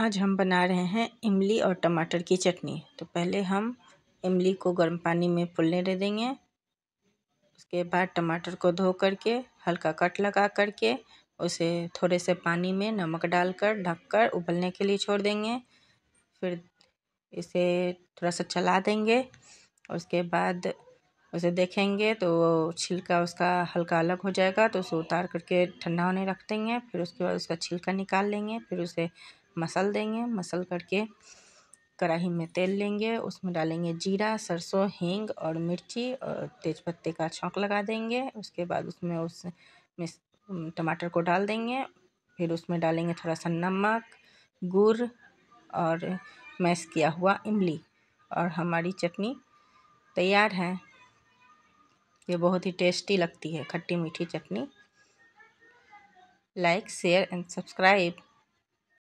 आज हम बना रहे हैं इमली और टमाटर की चटनी तो पहले हम इमली को गर्म पानी में फुलने दे देंगे उसके बाद टमाटर को धो करके हल्का कट लगा करके उसे थोड़े से पानी में नमक डालकर ढककर उबलने के लिए छोड़ देंगे फिर इसे थोड़ा सा चला देंगे उसके बाद उसे देखेंगे तो छिलका उसका हल्का अलग हो जाएगा तो उसे उतार करके ठंडा होने रख देंगे फिर उसके बाद उसका छिलका निकाल लेंगे फिर उसे मसल देंगे मसल करके कढ़ाई में तेल लेंगे उसमें डालेंगे जीरा सरसों हींग और मिर्ची और तेज पत्ते का छौंक लगा देंगे उसके बाद उसमें उस में टमाटर को डाल देंगे फिर उसमें डालेंगे थोड़ा सा नमक गुड़ और मैश किया हुआ इमली और हमारी चटनी तैयार है ये बहुत ही टेस्टी लगती है खट्टी मीठी chutney like share and subscribe